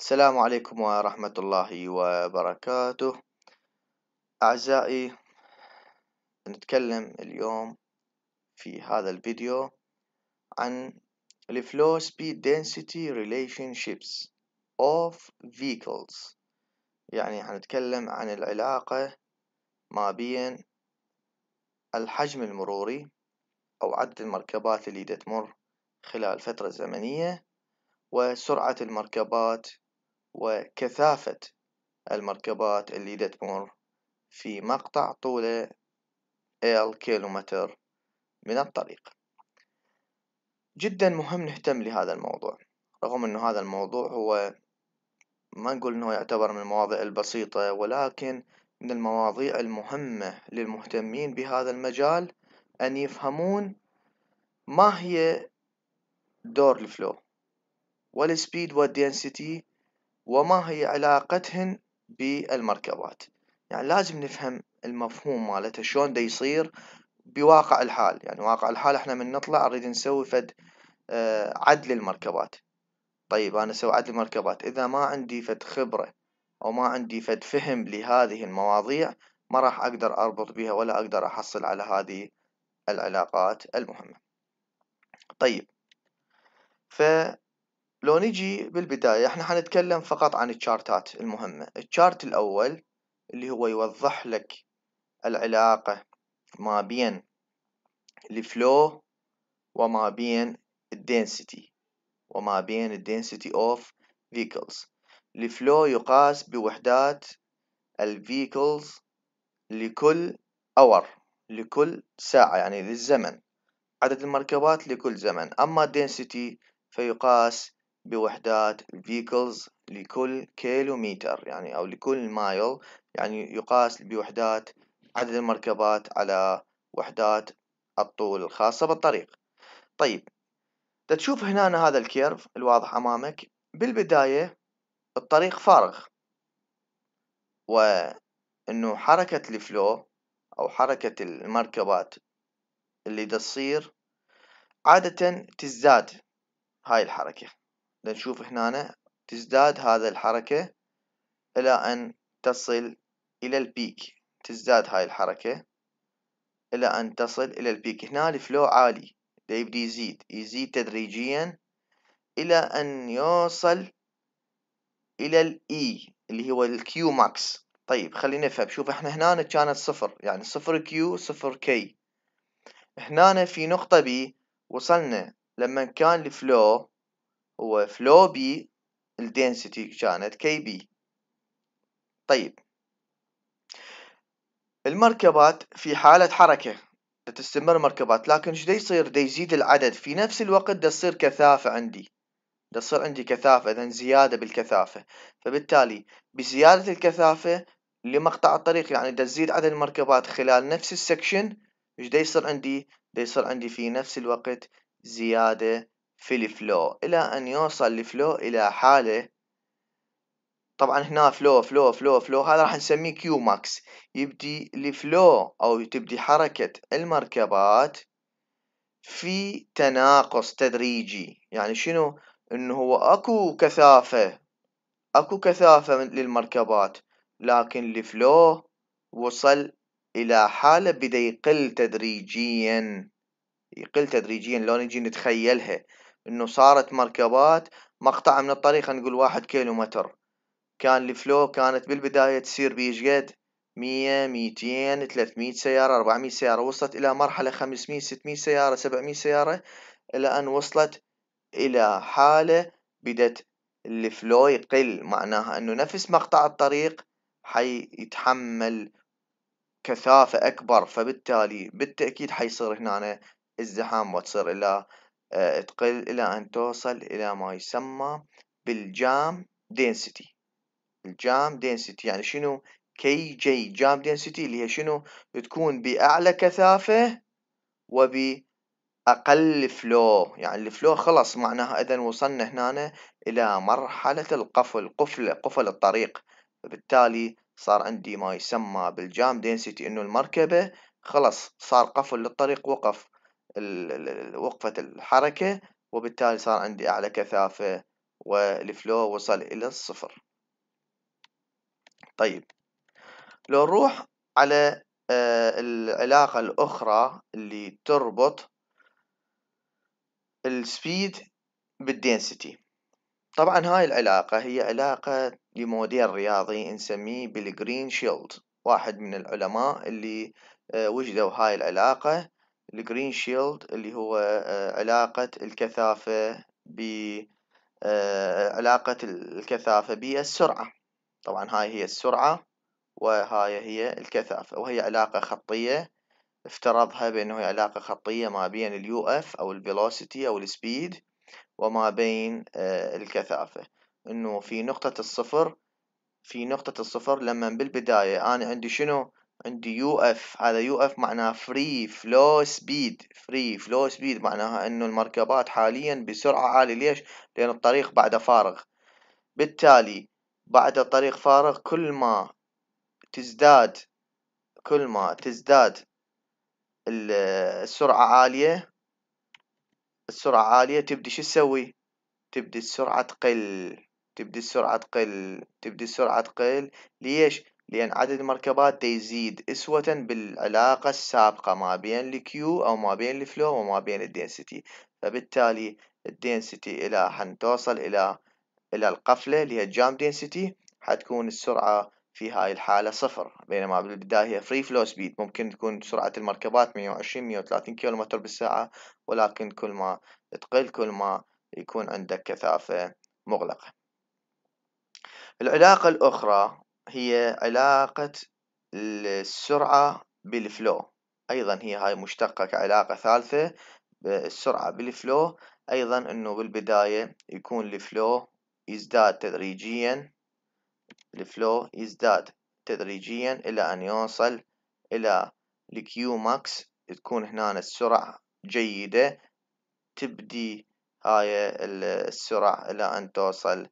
السلام عليكم ورحمة الله وبركاته أعزائي نتكلم اليوم في هذا الفيديو عن ال flow speed density relationships of vehicles يعني هنتكلم عن العلاقة ما بين الحجم المروري أو عدد المركبات اللي تمر خلال فترة زمنية وسرعة المركبات وكثافة المركبات اللي دا تمر في مقطع طوله ال كيلومتر من الطريق جدا مهم نهتم لهذا الموضوع رغم انه هذا الموضوع هو ما نقول انه يعتبر من المواضيع البسيطة ولكن من المواضيع المهمة للمهتمين بهذا المجال ان يفهمون ما هي دور الفلو والسبيد والدينسيتي وما هي علاقتهن بالمركبات يعني لازم نفهم المفهوم مالته شلون ده يصير بواقع الحال يعني واقع الحال احنا من نطلع نريد نسوي فد آه، عدل المركبات طيب انا اسوي عدل المركبات اذا ما عندي فد خبرة او ما عندي فد فهم لهذه المواضيع ما راح اقدر اربط بها ولا اقدر احصل على هذه العلاقات المهمة طيب ف لو نجي بالبداية احنا حنتكلم فقط عن الشارتات المهمة الشارت الاول اللي هو يوضح لك العلاقة ما بين الفلو وما بين الدنسيتي وما بين الدنسيتي اوف vehicles الفلو يقاس بوحدات الفيكلز لكل اور لكل ساعة يعني للزمن عدد المركبات لكل زمن أما density فيقاس بوحدات vehicles لكل كيلومتر يعني أو لكل مايل يعني يقاس بوحدات عدد المركبات على وحدات الطول الخاصة بالطريق طيب تشوف هنا هذا الكيرف الواضح أمامك بالبداية الطريق فارغ وأنه حركة الفلو أو حركة المركبات اللي تصير عادة تزداد هاي الحركة نشوف هنا تزداد هذا الحركة إلى أن تصل إلى البيك تزداد هاي الحركة إلى أن تصل إلى البيك هنا الفلو عالي يبدي يزيد يزيد تدريجيا إلى أن يوصل إلى الإي اللي هو الكيو ماكس طيب خلينا نفهم شوف احنا هنا كانت صفر يعني صفر كيو صفر كي هنا في نقطة بي وصلنا لما كان الفلو فلو بي الدنسيتي كانت كي بي طيب المركبات في حالة حركة تستمر مركبات لكن شو يصير دي يزيد العدد في نفس الوقت دا تصير كثافة عندي دا تصير عندي كثافة اذا زيادة بالكثافة فبالتالي بزيادة الكثافة لمقطع الطريق يعني دا تزيد عدد المركبات خلال نفس السكشن شو يصير عندي دا يصير عندي في نفس الوقت زيادة في الفلو الى ان يوصل الفلو الى حالة طبعا هنا فلو فلو فلو فلو هذا راح نسميه كيو ماكس يبدي الفلو او تبدي حركة المركبات في تناقص تدريجي يعني شنو انه هو اكو كثافة اكو كثافة للمركبات لكن الفلو وصل الى حالة بدا يقل تدريجيا يقل تدريجيا لو نجي نتخيلها انه صارت مركبات مقطع من الطريق خلينا نقول واحد كيلو متر كان الفلو كانت بالبداية تصير بيش قد مية ميتين ثلاثمية سيارة اربعمية سيارة وصلت الى مرحلة خمسمية ستمية سيارة سبعمية سيارة الى ان وصلت الى حالة بدت الفلو يقل معناها انه نفس مقطع الطريق حيتحمل كثافة اكبر فبالتالي بالتأكيد حيصير هنا الزحام وتصير الى آه، تقل إلى أن توصل إلى ما يسمى بالجام دينسيتي الجام دينسيتي يعني شنو كي جي جام دينسيتي اللي هي شنو تكون بأعلى كثافة وبأقل فلو يعني الفلو خلص معناها إذا وصلنا هنا إلى مرحلة القفل قفل قفل الطريق فبالتالي صار عندي ما يسمى بالجام دينسيتي إنه المركبة خلص صار قفل للطريق وقف وقفة الحركة وبالتالي صار عندي أعلى كثافة والفلو وصل إلى الصفر طيب لو نروح على آه، العلاقة الأخرى اللي تربط السبيد بالدنسيتي طبعا هاي العلاقة هي علاقة لموديل رياضي نسميه بالجرين شيلد واحد من العلماء اللي آه، وجدوا هاي العلاقة الجرين شيلد اللي هو آه، علاقة الكثافة ب آه، علاقة الكثافة بالسرعة طبعا هاي هي السرعة وهاي هي الكثافة وهي علاقة خطية افترضها بأنه هي علاقة خطية ما بين اليو اف أو الفيلوسيتي أو السبيد وما بين آه، الكثافة انه في نقطة الصفر في نقطة الصفر لما بالبداية انا عندي شنو عندي يو اف هذا يو اف معناه فري فلو سبيد فري فلو سبيد معناها انه المركبات حاليا بسرعة عالية ليش لان الطريق بعده فارغ بالتالي بعد الطريق فارغ كل ما تزداد كل ما تزداد السرعة عالية السرعة عالية تبدي شو تسوي تبدي السرعة تقل تبدي السرعة تقل تبدي السرعة تقل ليش لأن عدد المركبات يزيد أسوة بالعلاقة السابقة ما بين الكيو أو ما بين الفلو وما بين الدنسيتي فبالتالي الدنسيتي إلى حنتوصل إلى إلى القفلة اللي هي الجام دنسيتي حتكون السرعة في هاي الحالة صفر بينما بالبداية هي فري فلو سبيد ممكن تكون سرعة المركبات 120 130 كم بالساعة ولكن كل ما تقل كل ما يكون عندك كثافة مغلقة العلاقة الأخرى هي علاقة السرعة بالفلو أيضا هي هاي مشتقة كعلاقة ثالثة السرعة بالفلو أيضا أنه بالبداية يكون الفلو يزداد تدريجيا الفلو يزداد تدريجيا إلى أن يوصل إلى الكيو ماكس تكون هنا السرعة جيدة تبدي هاي السرعة إلى أن توصل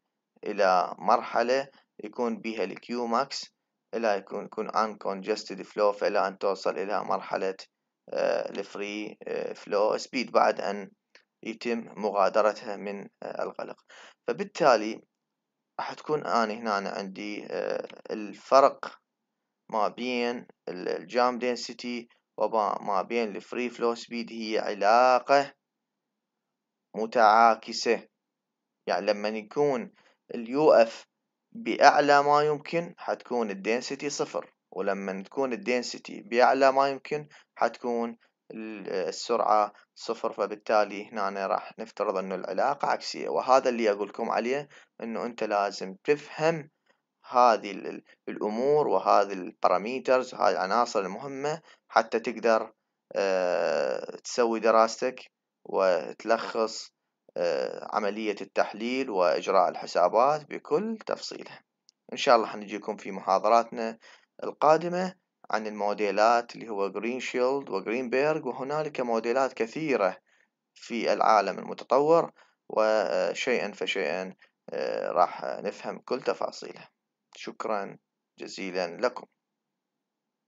إلى مرحلة يكون بيها الكيو ماكس إلى يكون يكون كونجستد فلو فإلى أن توصل إلى مرحلة الفري فلو سبيد بعد أن يتم مغادرتها من آه، الغلق فبالتالي راح تكون أنا هنا عندي آه، الفرق ما بين الجام دنسيتي وما بين الفري فلو سبيد هي علاقة متعاكسة يعني لما يكون اليو اف بأعلى ما يمكن حتكون الدينسيتي صفر ولما تكون الدينسيتي بأعلى ما يمكن حتكون السرعة صفر فبالتالي هنا راح نفترض انه العلاقة عكسية وهذا اللي أقولكم عليه انه انت لازم تفهم هذه الامور وهذه الباراميترز وهذه العناصر المهمة حتى تقدر آه، تسوي دراستك وتلخص آه، عملية التحليل وإجراء الحسابات بكل تفصيلها إن شاء الله حنجيكم في محاضراتنا القادمة عن الموديلات اللي هو شيلد وجرين بيرغ وهنالك موديلات كثيرة في العالم المتطور وشيئا آه، فشيئا آه، راح نفهم كل تفاصيله شكرا جزيلا لكم